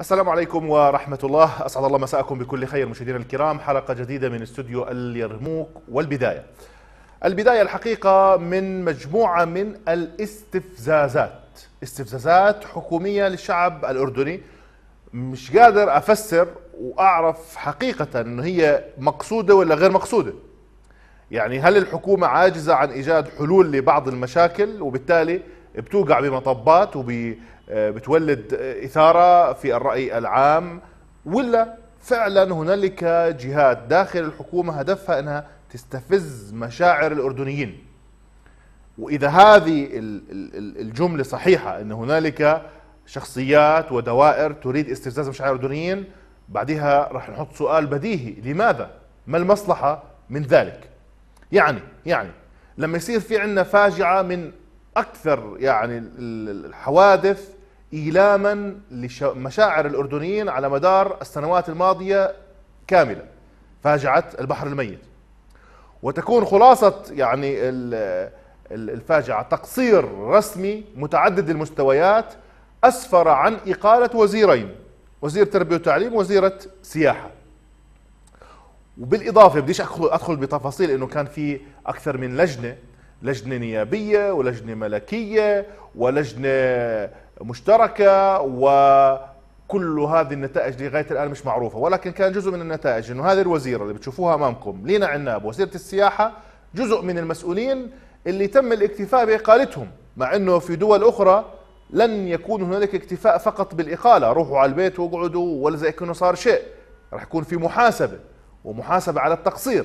السلام عليكم ورحمة الله أسعد الله مساءكم بكل خير مشاهدينا الكرام حلقة جديدة من استوديو اليرموك والبداية البداية الحقيقة من مجموعة من الاستفزازات استفزازات حكومية للشعب الأردني مش قادر أفسر وأعرف حقيقة أنه هي مقصودة ولا غير مقصودة يعني هل الحكومة عاجزة عن إيجاد حلول لبعض المشاكل وبالتالي بتوقع بمطبات وب آه، بتولد إثارة في الرأي العام ولا فعلا هنالك جهات داخل الحكومة هدفها أنها تستفز مشاعر الأردنيين وإذا هذه الجملة صحيحة أن هنالك شخصيات ودوائر تريد استفزاز مشاعر الأردنيين بعدها راح نحط سؤال بديهي لماذا؟ ما المصلحة من ذلك؟ يعني يعني لما يصير في عندنا فاجعة من أكثر يعني الحوادث إيلاما لمشاعر الأردنيين على مدار السنوات الماضية كاملة فاجعة البحر الميت وتكون خلاصة يعني الفاجعة تقصير رسمي متعدد المستويات أسفر عن إقالة وزيرين وزير تربية وتعليم وزيرة سياحة وبالإضافة بديش أدخل, أدخل بتفاصيل أنه كان في أكثر من لجنة لجنة نيابية ولجنة ملكية ولجنة مشتركه وكل هذه النتائج لغايه الان مش معروفه ولكن كان جزء من النتائج انه هذه الوزيره اللي بتشوفوها امامكم لينا عناب وزيره السياحه جزء من المسؤولين اللي تم الاكتفاء باقالتهم مع انه في دول اخرى لن يكون هنالك اكتفاء فقط بالاقاله روحوا على البيت واقعدوا ولا زي كانه صار شيء راح يكون في محاسبه ومحاسبه على التقصير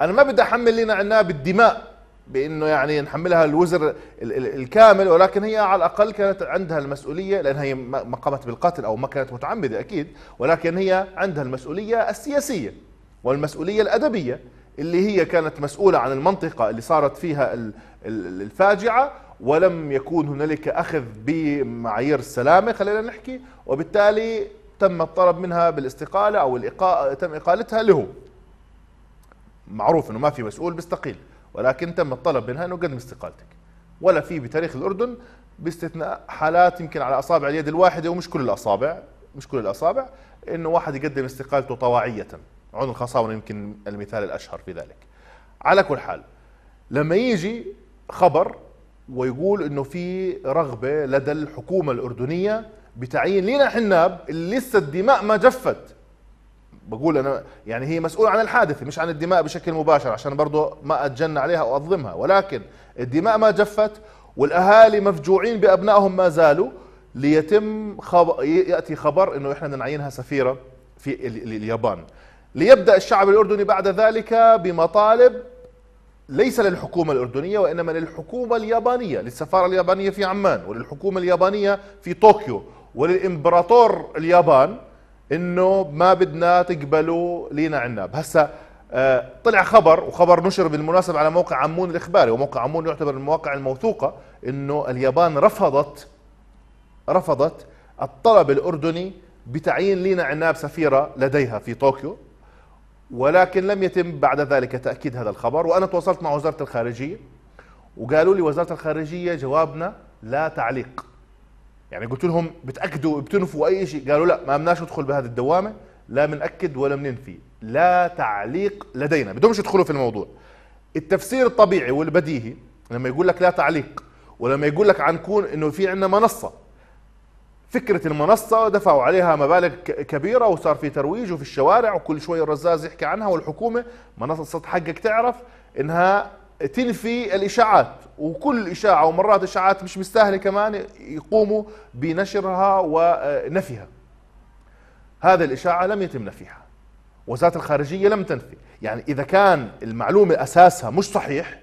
انا ما بدي احمل لينا عناب الدماء بانه يعني نحملها الوزر الكامل ولكن هي على الاقل كانت عندها المسؤوليه لان هي ما قامت بالقتل او ما كانت متعمده اكيد ولكن هي عندها المسؤوليه السياسيه والمسؤوليه الادبيه اللي هي كانت مسؤوله عن المنطقه اللي صارت فيها الفاجعه ولم يكون هنالك اخذ بمعايير السلامه خلينا نحكي وبالتالي تم الطلب منها بالاستقاله او الإقاء تم اقالتها له معروف انه ما في مسؤول بيستقيل ولكن تم الطلب منها انه قدم استقالتك ولا في بتاريخ الاردن باستثناء حالات يمكن على اصابع اليد الواحده ومش كل الاصابع مش كل الاصابع انه واحد يقدم استقالته طواعيه عون الخصاونه يمكن المثال الاشهر في ذلك على كل حال لما يجي خبر ويقول انه في رغبه لدى الحكومه الاردنيه بتعيين لينا حناب اللي لسه الدماء ما جفت بقول انا يعني هي مسؤوله عن الحادثه مش عن الدماء بشكل مباشر عشان برضه ما اتجنى عليها واظلمها ولكن الدماء ما جفت والاهالي مفجوعين بابنائهم ما زالوا ليتم خب... ياتي خبر انه احنا بدنا نعينها سفيره في اليابان ليبدا الشعب الاردني بعد ذلك بمطالب ليس للحكومة الأردنية وإنما للحكومة اليابانية للسفارة اليابانية في عمان وللحكومة اليابانية في طوكيو وللإمبراطور اليابان انه ما بدنا تقبلوا لينا عناب هسا آه، طلع خبر وخبر نشر بالمناسبه على موقع عمون الاخباري وموقع عمون يعتبر من المواقع الموثوقه انه اليابان رفضت رفضت الطلب الاردني بتعيين لينا عناب سفيره لديها في طوكيو ولكن لم يتم بعد ذلك تاكيد هذا الخبر وانا تواصلت مع وزاره الخارجيه وقالوا لي وزاره الخارجيه جوابنا لا تعليق يعني قلت لهم بتاكدوا بتنفوا اي شيء قالوا لا ما بدناش ندخل بهذه الدوامه لا بناكد ولا بننفي لا تعليق لدينا بدهمش يدخلوا في الموضوع التفسير الطبيعي والبديهي لما يقول لك لا تعليق ولما يقول لك عن كون انه في عندنا منصه فكرة المنصة دفعوا عليها مبالغ كبيرة وصار في ترويج وفي الشوارع وكل شوي الرزاز يحكي عنها والحكومة منصة حقك تعرف انها تنفي الاشاعات وكل اشاعه ومرات اشاعات مش مستاهله كمان يقوموا بنشرها ونفيها. هذه الاشاعه لم يتم نفيها. وزاره الخارجيه لم تنفي، يعني اذا كان المعلومه اساسها مش صحيح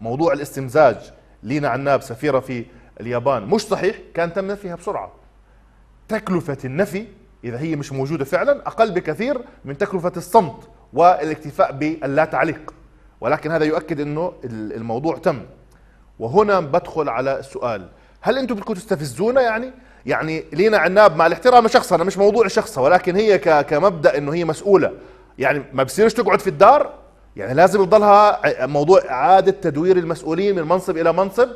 موضوع الاستمزاج لينا عناب سفيره في اليابان مش صحيح كان تم نفيها بسرعه. تكلفه النفي اذا هي مش موجوده فعلا اقل بكثير من تكلفه الصمت والاكتفاء باللا تعليق. ولكن هذا يؤكد انه الموضوع تم وهنا بدخل على السؤال هل انتم بدكم تستفزونا يعني يعني لينا عناب مع الاحترام شخصا انا مش موضوع شخصها ولكن هي كمبدا انه هي مسؤوله يعني ما بصيرش تقعد في الدار يعني لازم يضلها موضوع اعاده تدوير المسؤولين من منصب الى منصب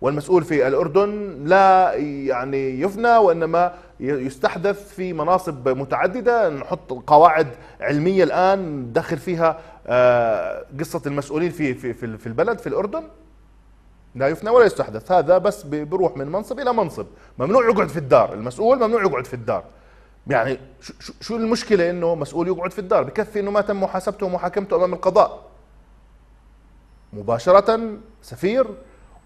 والمسؤول في الأردن لا يعني يفنى وإنما يستحدث في مناصب متعددة نحط قواعد علمية الآن ندخل فيها آه، قصة المسؤولين في, في, في البلد في الأردن لا يفنى ولا يستحدث هذا بس بروح من منصب إلى منصب ممنوع يقعد في الدار المسؤول ممنوع يقعد في الدار يعني شو المشكلة إنه مسؤول يقعد في الدار بكفي إنه ما تم محاسبته ومحاكمته أمام القضاء مباشرة سفير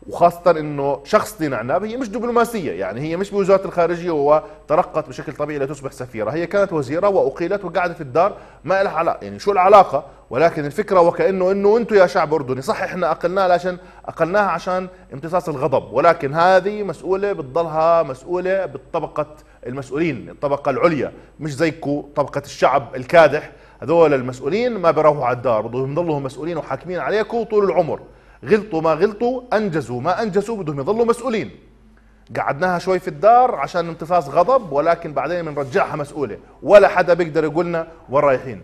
وخاصة انه شخص دين عناب هي مش دبلوماسية يعني هي مش بوزارة الخارجية وترقت بشكل طبيعي لتصبح سفيرة هي كانت وزيرة وأقيلت وقعدت في الدار ما لها علاقة يعني شو العلاقة ولكن الفكرة وكأنه انه انتم يا شعب أردني صح احنا أقلناها عشان أقلناها عشان امتصاص الغضب ولكن هذه مسؤولة بتضلها مسؤولة بالطبقة المسؤولين الطبقة العليا مش زيكو طبقة الشعب الكادح هذول المسؤولين ما بيروحوا على الدار بضلهم مسؤولين وحاكمين عليكم طول العمر غلطوا ما غلطوا انجزوا ما انجزوا بدهم يظلوا مسؤولين قعدناها شوي في الدار عشان امتصاص غضب ولكن بعدين بنرجعها مسؤوله ولا حدا بيقدر يقولنا وين رايحين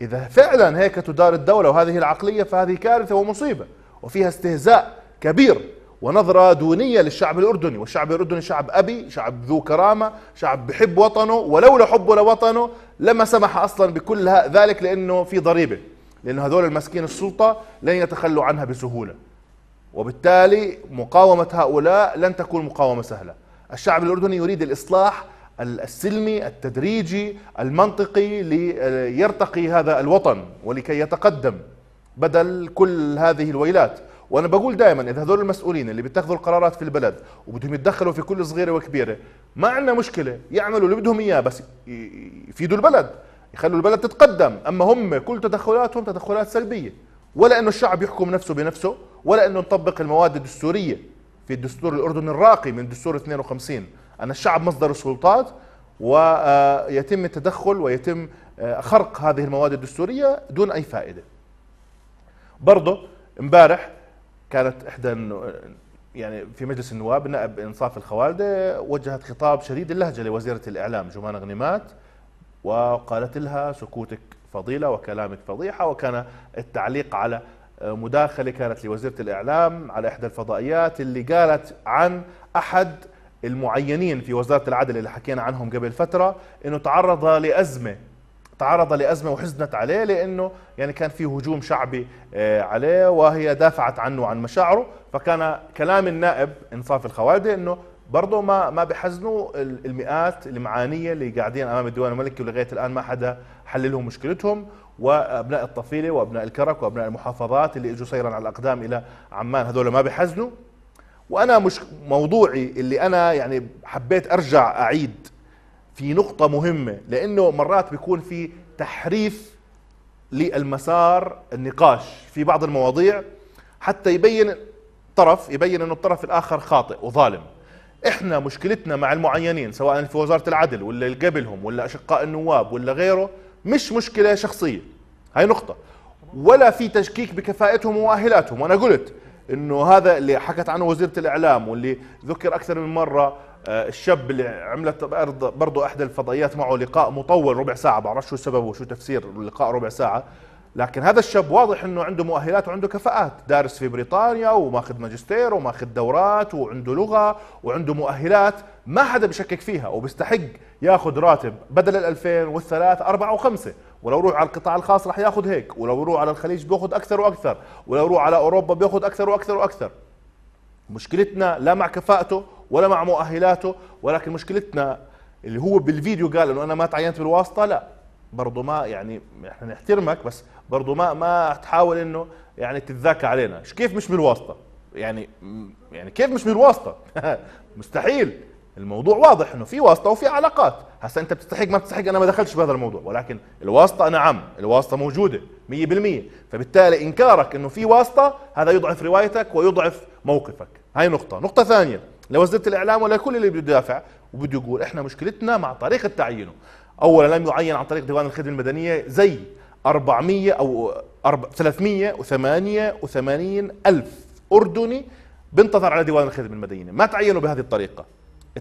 اذا فعلا هيك تدار الدوله وهذه العقليه فهذه كارثه ومصيبه وفيها استهزاء كبير ونظرة دونية للشعب الأردني والشعب الأردني شعب أبي شعب ذو كرامة شعب بحب وطنه ولولا حبه لوطنه لما سمح أصلا بكل ذلك لأنه في ضريبة لأن هذول الماسكين السلطة لن يتخلوا عنها بسهولة وبالتالي مقاومة هؤلاء لن تكون مقاومة سهلة الشعب الأردني يريد الإصلاح السلمي التدريجي المنطقي ليرتقي هذا الوطن ولكي يتقدم بدل كل هذه الويلات وانا بقول دائما اذا هذول المسؤولين اللي بيتخذوا القرارات في البلد وبدهم يتدخلوا في كل صغيره وكبيره ما عندنا مشكله يعملوا اللي بدهم اياه بس يفيدوا البلد يخلوا البلد تتقدم اما هم كل تدخلاتهم تدخلات سلبيه ولا انه الشعب يحكم نفسه بنفسه ولا انه نطبق المواد الدستوريه في الدستور الاردني الراقي من دستور 52 ان الشعب مصدر السلطات ويتم آه، التدخل ويتم آه، خرق هذه المواد الدستوريه دون اي فائده برضه امبارح كانت احدى يعني في مجلس النواب نائب انصاف الخوالده وجهت خطاب شديد اللهجه لوزيره الاعلام جمان غنيمات وقالت لها سكوتك فضيلة وكلامك فضيحة وكان التعليق على مداخلة كانت لوزيرة الإعلام على إحدى الفضائيات اللي قالت عن أحد المعينين في وزارة العدل اللي حكينا عنهم قبل فترة إنه تعرض لأزمة تعرض لأزمة وحزنت عليه لأنه يعني كان في هجوم شعبي آه، عليه وهي دافعت عنه عن مشاعره فكان كلام النائب إنصاف الخوالدي أنه برضه ما ما بحزنوا المئات المعانيه اللي قاعدين امام الديوان الملكي ولغايه الان ما حدا حل لهم مشكلتهم وابناء الطفيله وابناء الكرك وابناء المحافظات اللي اجوا سيرا على الاقدام الى عمان هذول ما بحزنوا وانا مش موضوعي اللي انا يعني حبيت ارجع اعيد في نقطه مهمه لانه مرات بيكون في تحريف للمسار النقاش في بعض المواضيع حتى يبين طرف يبين انه الطرف الاخر خاطئ وظالم احنا مشكلتنا مع المعينين سواء في وزاره العدل ولا اللي قبلهم ولا اشقاء النواب ولا غيره مش مشكله شخصيه هاي نقطه ولا في تشكيك بكفاءتهم ومؤهلاتهم وانا قلت انه هذا اللي حكت عنه وزيره الاعلام واللي ذكر اكثر من مره آه، الشاب اللي عملت برضه احدى الفضائيات معه لقاء مطول ربع ساعه بعرف شو سببه وشو تفسير اللقاء ربع ساعه لكن هذا الشاب واضح انه عنده مؤهلات وعنده كفاءات دارس في بريطانيا وماخذ ماجستير وماخذ دورات وعنده لغه وعنده مؤهلات ما حدا بشكك فيها وبيستحق ياخذ راتب بدل ال 2000 والثلاث و وخمسة ولو روح على القطاع الخاص راح ياخذ هيك ولو روح على الخليج بياخذ اكثر واكثر ولو روح على اوروبا بياخذ اكثر واكثر واكثر مشكلتنا لا مع كفاءته ولا مع مؤهلاته ولكن مشكلتنا اللي هو بالفيديو قال انه انا ما تعينت بالواسطه لا برضه ما يعني احنا نحترمك بس برضه ما ما تحاول انه يعني تتذاكى علينا كيف مش بالواسطه يعني يعني كيف مش بالواسطه مستحيل الموضوع واضح انه في واسطه وفي علاقات هسا انت بتستحق ما بتستحق انا ما دخلتش بهذا الموضوع ولكن الواسطه نعم الواسطه موجوده 100% فبالتالي انكارك انه في واسطه هذا يضعف روايتك ويضعف موقفك هاي نقطه نقطه ثانيه لوزاره الاعلام ولا كل اللي بده يدافع وبده يقول احنا مشكلتنا مع طريقه تعيينه اولا لم يعين عن طريق ديوان الخدمه المدنيه زي 400 أو 388 ألف أردني بنتظر على ديوان الخدمة المدينة ما تعينوا بهذه الطريقة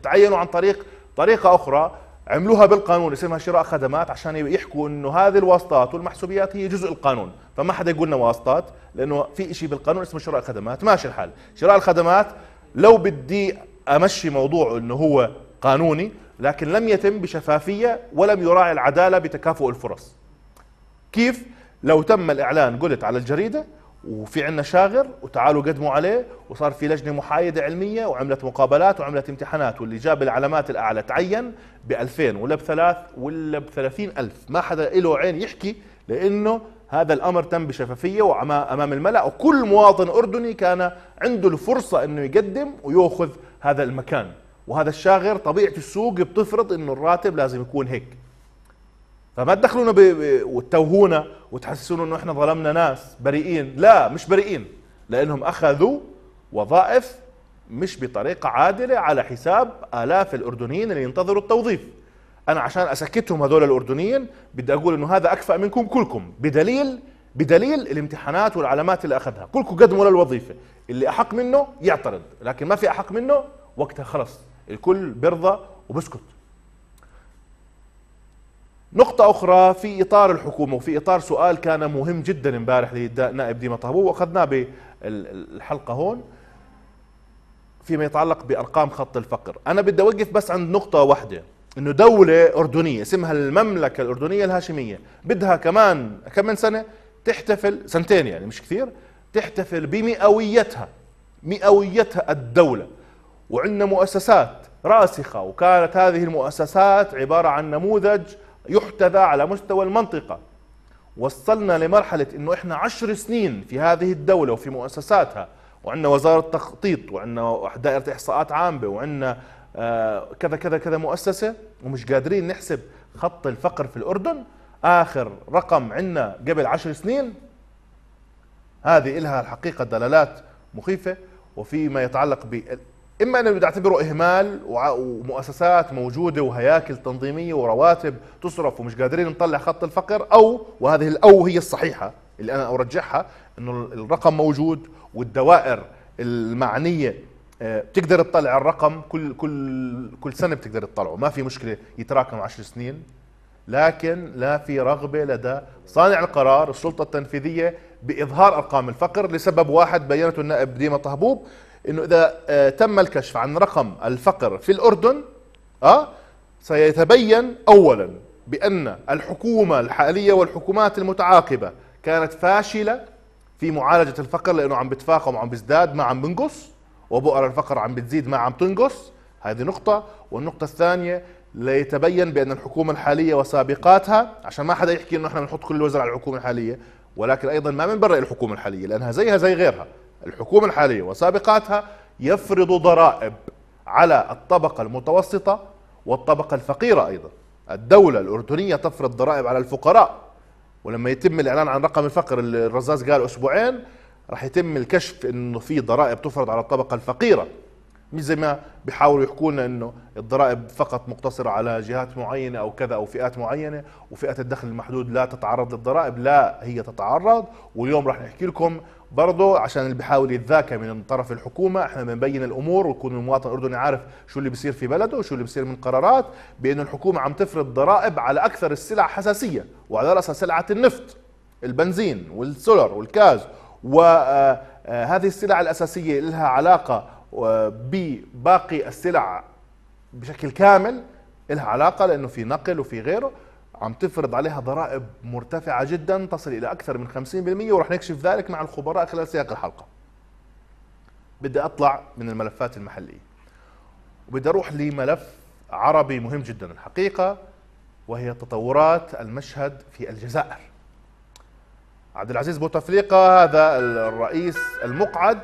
تعينوا عن طريق طريقة أخرى عملوها بالقانون اسمها شراء خدمات عشان يحكوا انه هذه الواسطات والمحسوبيات هي جزء القانون فما حدا يقول لنا واسطات لانه في شيء بالقانون اسمه شراء خدمات ماشي الحال شراء الخدمات لو بدي امشي موضوع انه هو قانوني لكن لم يتم بشفافيه ولم يراعي العداله بتكافؤ الفرص كيف لو تم الاعلان قلت على الجريده وفي عندنا شاغر وتعالوا قدموا عليه وصار في لجنه محايده علميه وعملت مقابلات وعملت امتحانات واللي جاب العلامات الاعلى تعين ب 2000 ولا بثلاث ولا ب 30000 ما حدا له عين يحكي لانه هذا الامر تم بشفافيه وامام الملا وكل مواطن اردني كان عنده الفرصه انه يقدم وياخذ هذا المكان وهذا الشاغر طبيعه السوق بتفرض انه الراتب لازم يكون هيك فما تدخلونا وتوهونا وتحسسونا انه احنا ظلمنا ناس بريئين لا مش بريئين لانهم اخذوا وظائف مش بطريقة عادلة على حساب آلاف الأردنيين اللي ينتظروا التوظيف أنا عشان أسكتهم هذول الأردنيين بدي أقول إنه هذا أكفأ منكم كلكم بدليل بدليل الامتحانات والعلامات اللي أخذها كلكم قدموا للوظيفة اللي أحق منه يعترض لكن ما في أحق منه وقتها خلص الكل برضى وبسكت نقطة أخرى في إطار الحكومة وفي إطار سؤال كان مهم جدا امبارح للنائب ديما طهبو وأخذناه بالحلقة هون فيما يتعلق بأرقام خط الفقر أنا بدي أوقف بس عند نقطة واحدة انه دولة أردنية اسمها المملكة الأردنية الهاشمية بدها كمان كم من سنة تحتفل سنتين يعني مش كثير تحتفل بمئويتها مئويتها الدولة وعندنا مؤسسات راسخة وكانت هذه المؤسسات عبارة عن نموذج يحتذى على مستوى المنطقة وصلنا لمرحلة انه احنا عشر سنين في هذه الدولة وفي مؤسساتها وعندنا وزارة تخطيط وعندنا دائرة احصاءات عامة وعندنا آه، كذا كذا كذا مؤسسة ومش قادرين نحسب خط الفقر في الأردن آخر رقم عندنا قبل عشر سنين هذه إلها الحقيقة دلالات مخيفة وفيما يتعلق اما انه تعتبره اهمال ومؤسسات موجوده وهياكل تنظيميه ورواتب تصرف ومش قادرين نطلع خط الفقر او وهذه الاو هي الصحيحه اللي انا ارجحها انه الرقم موجود والدوائر المعنيه آه، بتقدر تطلع الرقم كل كل كل سنه بتقدر تطلعه ما في مشكله يتراكم عشر سنين لكن لا في رغبه لدى صانع القرار السلطه التنفيذيه باظهار ارقام الفقر لسبب واحد بينته النائب ديما طهبوب انه اذا آه، تم الكشف عن رقم الفقر في الاردن اه سيتبين اولا بان الحكومه الحاليه والحكومات المتعاقبه كانت فاشله في معالجه الفقر لانه عم بتفاقم وعم بيزداد ما عم بنقص وبؤر الفقر عم بتزيد ما عم تنقص هذه نقطه والنقطه الثانيه ليتبين بان الحكومه الحاليه وسابقاتها عشان ما حدا يحكي انه احنا بنحط كل الوزر على الحكومه الحاليه ولكن ايضا ما برا الحكومه الحاليه لانها زيها زي غيرها الحكومة الحالية وسابقاتها يفرض ضرائب على الطبقة المتوسطة والطبقة الفقيرة أيضا الدولة الأردنية تفرض ضرائب على الفقراء ولما يتم الإعلان عن رقم الفقر الرزاز قال أسبوعين راح يتم الكشف أنه في ضرائب تفرض على الطبقة الفقيرة مش زي ما بيحاولوا يحكوا لنا انه الضرائب فقط مقتصره على جهات معينه او كذا او فئات معينه وفئه الدخل المحدود لا تتعرض للضرائب لا هي تتعرض واليوم راح نحكي لكم برضه عشان اللي بيحاول يتذاكى من طرف الحكومه احنا بنبين الامور ويكون المواطن الاردني عارف شو اللي بيصير في بلده وشو اللي بيصير من قرارات بانه الحكومه عم تفرض ضرائب على اكثر السلع حساسيه وعلى راسها سلعه النفط البنزين والسولر والكاز وهذه آه، آه، السلع الاساسيه لها علاقه بباقي السلع بشكل كامل لها علاقه لانه في نقل وفي غيره عم تفرض عليها ضرائب مرتفعه جدا تصل الى اكثر من 50% ورح نكشف ذلك مع الخبراء خلال سياق الحلقه. بدي اطلع من الملفات المحليه. وبدي اروح لملف عربي مهم جدا الحقيقه وهي تطورات المشهد في الجزائر. عبد العزيز بوتفليقه هذا الرئيس المقعد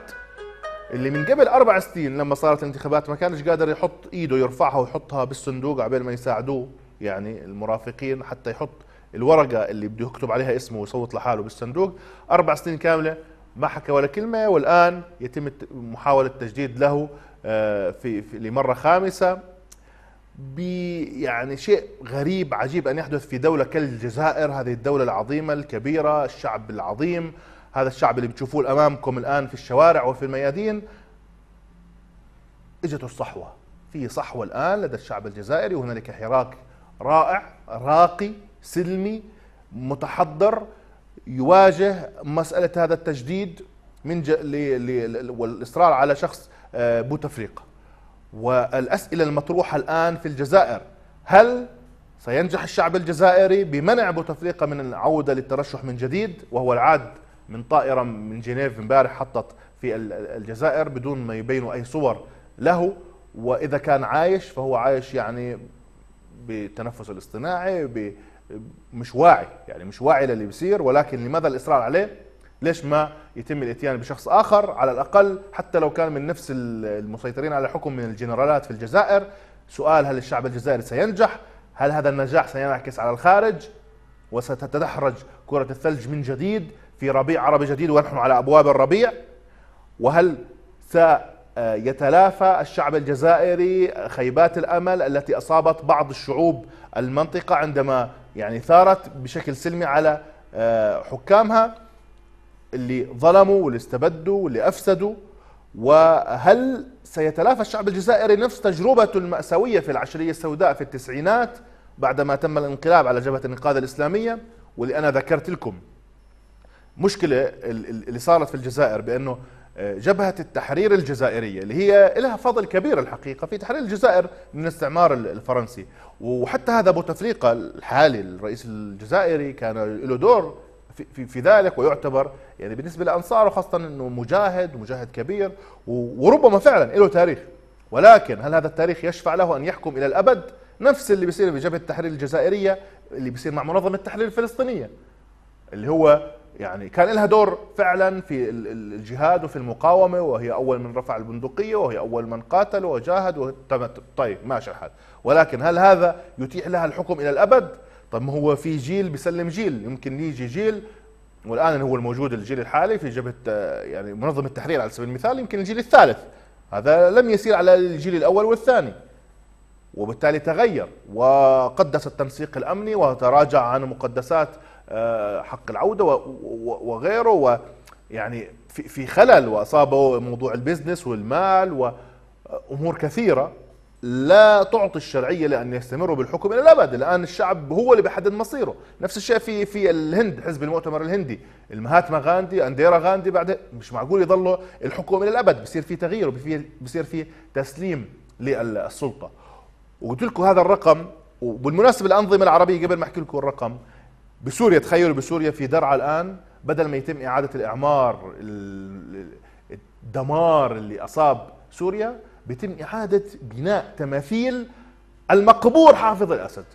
اللي من قبل اربع سنين لما صارت الانتخابات ما كانش قادر يحط ايده يرفعها ويحطها بالصندوق عبال ما يساعدوه يعني المرافقين حتى يحط الورقه اللي بده يكتب عليها اسمه ويصوت لحاله بالصندوق اربع سنين كامله ما حكى ولا كلمه والان يتم محاوله تجديد له آه، في, في لمره خامسه يعني شيء غريب عجيب ان يحدث في دوله كالجزائر هذه الدوله العظيمه الكبيره الشعب العظيم هذا الشعب اللي بتشوفوه امامكم الان في الشوارع وفي الميادين اجته الصحوه في صحوه الان لدى الشعب الجزائري وهنالك حراك رائع راقي سلمي متحضر يواجه مساله هذا التجديد من ج... ل... ل... والاصرار على شخص آه، بوتفليقه والاسئله المطروحه الان في الجزائر هل سينجح الشعب الجزائري بمنع بوتفليقه من العوده للترشح من جديد وهو العاد من طائرة من جنيف امبارح حطت في الجزائر بدون ما يبينوا أي صور له وإذا كان عايش فهو عايش يعني بالتنفس الاصطناعي مش واعي يعني مش واعي للي بيصير ولكن لماذا الإصرار عليه ليش ما يتم الاتيان بشخص آخر على الأقل حتى لو كان من نفس المسيطرين على الحكم من الجنرالات في الجزائر سؤال هل الشعب الجزائري سينجح هل هذا النجاح سينعكس على الخارج وستتدحرج كرة الثلج من جديد في ربيع عربي جديد ونحن على أبواب الربيع وهل سيتلافى الشعب الجزائري خيبات الأمل التي أصابت بعض الشعوب المنطقة عندما يعني ثارت بشكل سلمي على آه، حكامها اللي ظلموا واللي استبدوا واللي أفسدوا وهل سيتلافى الشعب الجزائري نفس تجربته المأساوية في العشرية السوداء في التسعينات بعدما تم الانقلاب على جبهة الإنقاذ الإسلامية واللي أنا ذكرت لكم مشكله اللي صارت في الجزائر بانه آه، جبهه التحرير الجزائريه اللي هي لها فضل كبير الحقيقه في تحرير الجزائر من الاستعمار الفرنسي وحتى هذا بوتفليقه الحالي الرئيس الجزائري كان له دور في, في, ذلك ويعتبر يعني بالنسبه لانصاره خاصه انه مجاهد مجاهد كبير وربما فعلا له تاريخ ولكن هل هذا التاريخ يشفع له ان يحكم الى الابد نفس اللي بيصير بجبهه التحرير الجزائريه اللي بيصير مع منظمه التحرير الفلسطينيه اللي هو يعني كان لها دور فعلا في الجهاد وفي المقاومه وهي اول من رفع البندقيه وهي اول من قاتل وجاهد وتمت طيب ماشي الحال ولكن هل هذا يتيح لها الحكم الى الابد؟ طب ما هو في جيل بيسلم جيل يمكن يجي جيل والان هو الموجود الجيل الحالي في جبهه آه، يعني منظمه التحرير على سبيل المثال يمكن الجيل الثالث هذا لم يسير على الجيل الاول والثاني وبالتالي تغير وقدس التنسيق الامني وتراجع عن مقدسات آه، حق العوده وغيره ويعني في خلل واصابه موضوع البزنس والمال وامور آه، كثيره لا تعطي الشرعيه لان يستمروا بالحكم الى الابد، الان الشعب هو اللي بيحدد مصيره، نفس الشيء في في الهند حزب المؤتمر الهندي، المهاتما غاندي، انديرا غاندي بعد مش معقول يضلوا الحكم الى الابد، بصير في تغيير بصير في تسليم للسلطه. وقلت لكم هذا الرقم وبالمناسبه الانظمه العربيه قبل ما احكي لكم الرقم بسوريا تخيلوا بسوريا في درعا الآن بدل ما يتم إعادة الإعمار الدمار اللي أصاب سوريا بيتم إعادة بناء تماثيل المقبور حافظ الأسد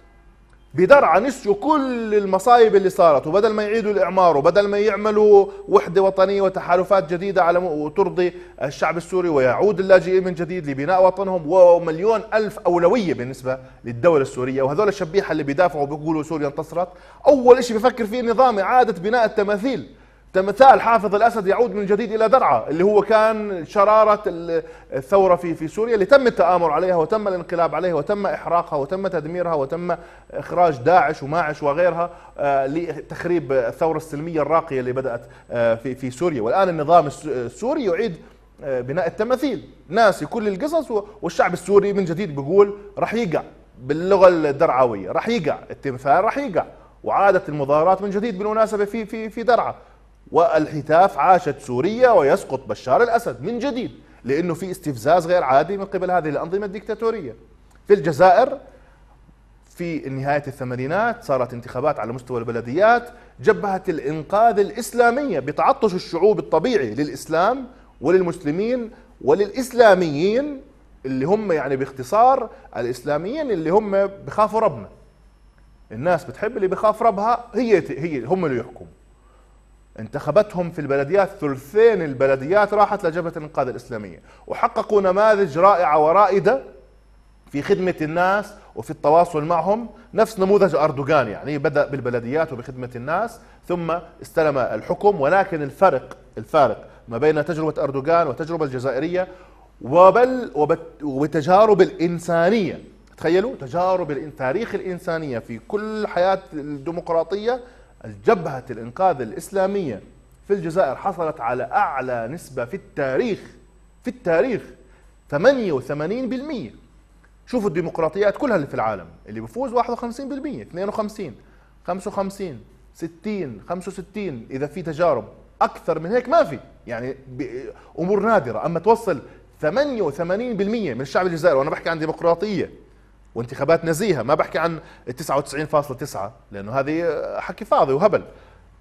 بدرعا نسيوا كل المصايب اللي صارت وبدل ما يعيدوا الإعمار وبدل ما يعملوا وحدة وطنية وتحالفات جديدة على وترضي الشعب السوري ويعود اللاجئين من جديد لبناء وطنهم ومليون ألف أولوية بالنسبة للدولة السورية وهذول الشبيحة اللي بيدافعوا بيقولوا سوريا انتصرت أول إشي بفكر فيه النظام إعادة بناء التماثيل تمثال حافظ الاسد يعود من جديد الى درعا اللي هو كان شراره الثوره في في سوريا اللي تم التامر عليها وتم الانقلاب عليها وتم احراقها وتم تدميرها وتم اخراج داعش وماعش وغيرها آه، لتخريب الثوره السلميه الراقيه اللي بدات آه، في في سوريا والان النظام السوري يعيد آه، بناء التماثيل ناسي كل القصص والشعب السوري من جديد بيقول راح يقع باللغه الدرعاويه راح يقع التمثال راح يقع وعادت المظاهرات من جديد بالمناسبه في في في درعا والحتاف عاشت سوريا ويسقط بشار الأسد من جديد لأنه في استفزاز غير عادي من قبل هذه الأنظمة الدكتاتورية في الجزائر في نهاية الثمانينات صارت انتخابات على مستوى البلديات جبهة الإنقاذ الإسلامية بتعطش الشعوب الطبيعي للإسلام وللمسلمين وللإسلاميين اللي هم يعني باختصار الإسلاميين اللي هم بخافوا ربنا الناس بتحب اللي بخاف ربها هي هي هم اللي يحكموا انتخبتهم في البلديات ثلثين البلديات راحت لجبهة الإنقاذ الإسلامية وحققوا نماذج رائعة ورائدة في خدمة الناس وفي التواصل معهم نفس نموذج أردوغان يعني بدأ بالبلديات وبخدمة الناس ثم استلم الحكم ولكن الفرق الفارق ما بين تجربة أردوغان والتجربة الجزائرية وبل وبتجارب الإنسانية تخيلوا تجارب تاريخ الإنسانية في كل حياة الديمقراطية الجبهة الإنقاذ الإسلامية في الجزائر حصلت على أعلى نسبة في التاريخ في التاريخ 88% شوفوا الديمقراطيات كلها اللي في العالم اللي بيفوز 51% 52 55 60 65 إذا في تجارب أكثر من هيك ما في يعني أمور نادرة أما توصل 88% من الشعب الجزائري وأنا بحكي عن ديمقراطية وانتخابات نزيهه ما بحكي عن 99.9 لانه هذه حكي فاضي وهبل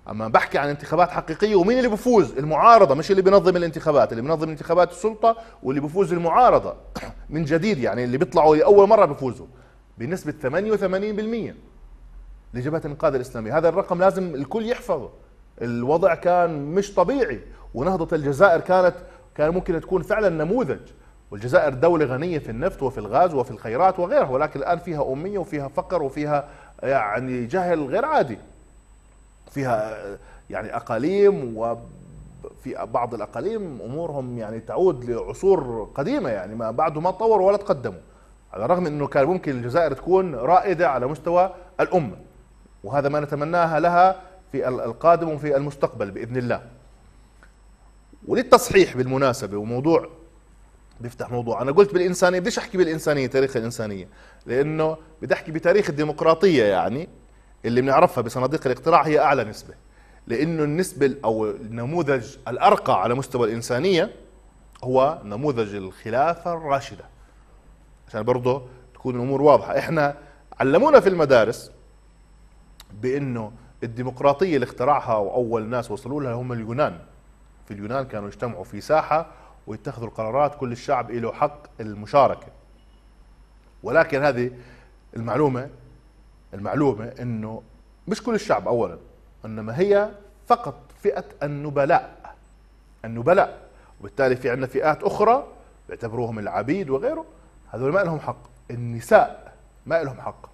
اما بحكي عن انتخابات حقيقيه ومين اللي بفوز المعارضه مش اللي بينظم الانتخابات اللي بينظم انتخابات السلطه واللي بفوز المعارضه من جديد يعني اللي بيطلعوا لاول مره بفوزوا بنسبه 88% لجبهه الانقاذ الاسلامي هذا الرقم لازم الكل يحفظه الوضع كان مش طبيعي ونهضه الجزائر كانت كان ممكن تكون فعلا نموذج والجزائر دولة غنية في النفط وفي الغاز وفي الخيرات وغيرها ولكن الآن فيها أمية وفيها فقر وفيها يعني جهل غير عادي فيها يعني أقاليم وفي بعض الأقاليم أمورهم يعني تعود لعصور قديمة يعني ما بعده ما تطوروا ولا تقدموا على الرغم أنه كان ممكن الجزائر تكون رائدة على مستوى الأمة وهذا ما نتمناها لها في القادم وفي المستقبل بإذن الله وللتصحيح بالمناسبة وموضوع بيفتح موضوع انا قلت بالانسانيه بديش احكي بالانسانيه تاريخ الانسانيه لانه بدي احكي بتاريخ الديمقراطيه يعني اللي بنعرفها بصناديق الاقتراع هي اعلى نسبه لانه النسبه او النموذج الارقى على مستوى الانسانيه هو نموذج الخلافه الراشده عشان برضه تكون الامور واضحه احنا علمونا في المدارس بانه الديمقراطيه اللي اخترعها واول ناس وصلوا لها هم اليونان في اليونان كانوا يجتمعوا في ساحه ويتخذوا القرارات كل الشعب له حق المشاركة ولكن هذه المعلومة المعلومة أنه مش كل الشعب أولا إنما هي فقط فئة النبلاء النبلاء وبالتالي في عندنا فئات أخرى بيعتبروهم العبيد وغيره هذول ما لهم حق النساء ما لهم حق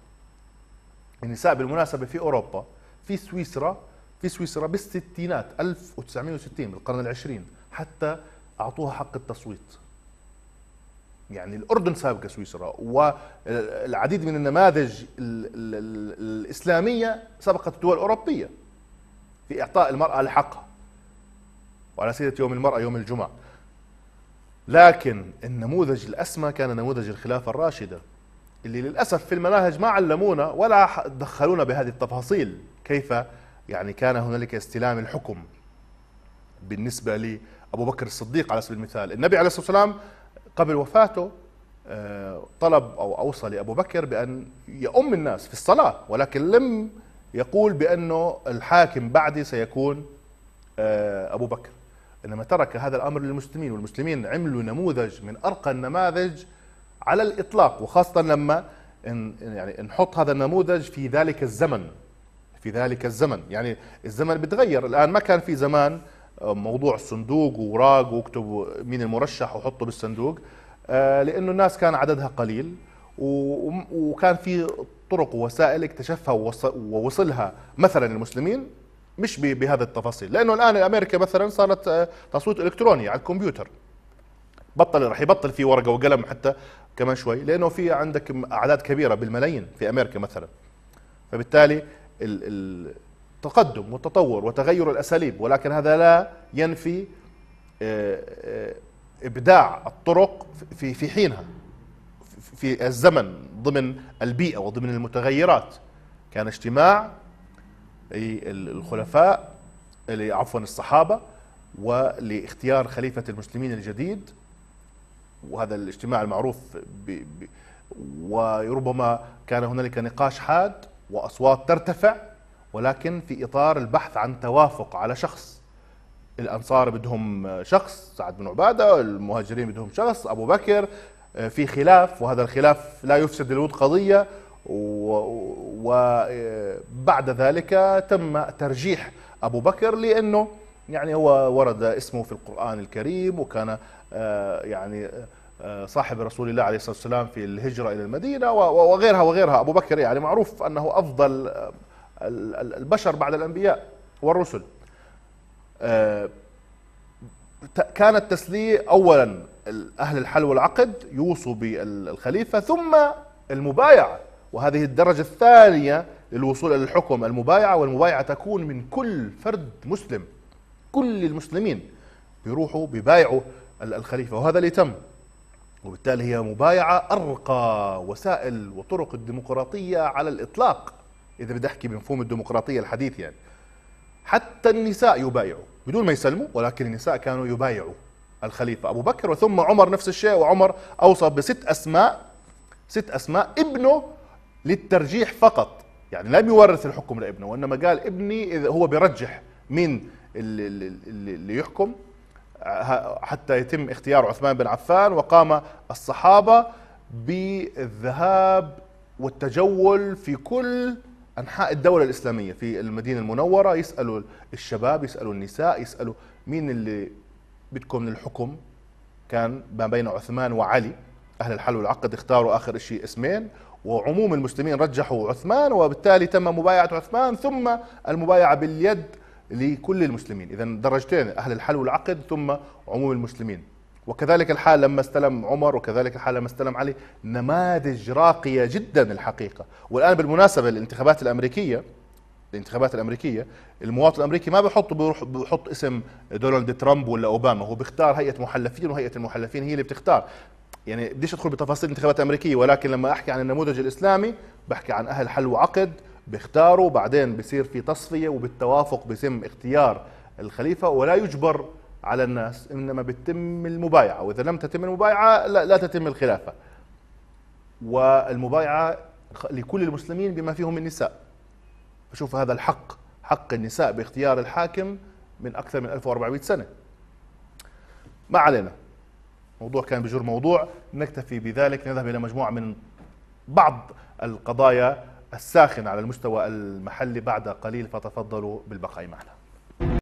النساء بالمناسبة في أوروبا في سويسرا في سويسرا بالستينات 1960 بالقرن العشرين حتى اعطوها حق التصويت يعني الاردن سابقه سويسرا والعديد من النماذج الاسلاميه سبقت الدول الاوروبيه في اعطاء المراه لحقها وعلى سيره يوم المراه يوم الجمعه لكن النموذج الاسمى كان نموذج الخلافه الراشده اللي للاسف في المناهج ما علمونا ولا دخلونا بهذه التفاصيل كيف يعني كان هنالك استلام الحكم بالنسبه ابو بكر الصديق على سبيل المثال النبي عليه الصلاه والسلام قبل وفاته آه، طلب او اوصى لابو بكر بان يؤم الناس في الصلاه ولكن لم يقول بانه الحاكم بعدي سيكون آه، ابو بكر انما ترك هذا الامر للمسلمين والمسلمين عملوا نموذج من ارقى النماذج على الاطلاق وخاصه لما يعني نحط هذا النموذج في ذلك الزمن في ذلك الزمن يعني الزمن بتغير الآن ما كان في زمان موضوع الصندوق وراق واكتب مين المرشح وحطه بالصندوق آه، لانه الناس كان عددها قليل وكان في طرق ووسائل اكتشفها ووصلها مثلا المسلمين مش بهذه التفاصيل لانه الان امريكا مثلا صارت آه، تصويت الكتروني على الكمبيوتر بطل راح يبطل في ورقه وقلم حتى كمان شوي لانه في عندك اعداد كبيره بالملايين في امريكا مثلا فبالتالي ال ال تقدم وتطور وتغير الاساليب ولكن هذا لا ينفي آه، آه، ابداع الطرق في في حينها في الزمن ضمن البيئه وضمن المتغيرات كان اجتماع الخلفاء عفوا الصحابه ولاختيار خليفه المسلمين الجديد وهذا الاجتماع المعروف ب ب وربما كان هنالك نقاش حاد واصوات ترتفع ولكن في اطار البحث عن توافق على شخص الانصار بدهم شخص سعد بن عباده المهاجرين بدهم شخص ابو بكر آه، في خلاف وهذا الخلاف لا يفسد للود قضيه وبعد ذلك تم ترجيح ابو بكر لانه يعني هو ورد اسمه في القران الكريم وكان آه، يعني آه، صاحب رسول الله عليه الصلاه والسلام في الهجره الى المدينه وغيرها وغيرها ابو بكر يعني معروف انه افضل البشر بعد الأنبياء والرسل آه، كان التسلية أولا أهل الحل والعقد يوصوا بالخليفة ثم المبايعة وهذه الدرجة الثانية للوصول إلى الحكم المبايعة والمبايعة تكون من كل فرد مسلم كل المسلمين بيروحوا ببايعوا الخليفة وهذا اللي تم وبالتالي هي مبايعة أرقى وسائل وطرق الديمقراطية على الإطلاق اذا بدي احكي بمفهوم الديمقراطيه الحديث يعني حتى النساء يبايعوا بدون ما يسلموا ولكن النساء كانوا يبايعوا الخليفه ابو بكر وثم عمر نفس الشيء وعمر اوصى بست اسماء ست اسماء ابنه للترجيح فقط يعني لم يورث الحكم لابنه وانما قال ابني اذا هو بيرجح مين اللي, اللي, اللي يحكم حتى يتم اختيار عثمان بن عفان وقام الصحابه بالذهاب والتجول في كل انحاء الدوله الاسلاميه في المدينه المنوره يسالوا الشباب يسالوا النساء يسالوا مين اللي بدكم من الحكم كان ما بين عثمان وعلي اهل الحل والعقد اختاروا اخر شيء اسمين وعموم المسلمين رجحوا عثمان وبالتالي تم مبايعه عثمان ثم المبايعه باليد لكل المسلمين اذا درجتين اهل الحل والعقد ثم عموم المسلمين وكذلك الحال لما استلم عمر وكذلك الحال لما استلم علي نماذج راقيه جدا الحقيقه والان بالمناسبه الانتخابات الامريكيه الانتخابات الامريكيه المواطن الامريكي ما بيحط بيروح بيحط اسم دونالد ترامب ولا اوباما هو بيختار هيئه محلفين وهيئه المحلفين هي اللي بتختار يعني بديش ادخل بتفاصيل الانتخابات الامريكيه ولكن لما احكي عن النموذج الاسلامي بحكي عن اهل حل وعقد بيختاروا بعدين بصير في تصفيه وبالتوافق بيتم اختيار الخليفه ولا يجبر على الناس انما بتتم المبايعه واذا لم تتم المبايعه لا, لا تتم الخلافه والمبايعه لكل المسلمين بما فيهم النساء بشوف هذا الحق حق النساء باختيار الحاكم من اكثر من 1400 سنه ما علينا موضوع كان بجر موضوع نكتفي بذلك نذهب الى مجموعه من بعض القضايا الساخنه على المستوى المحلي بعد قليل فتفضلوا بالبقاء معنا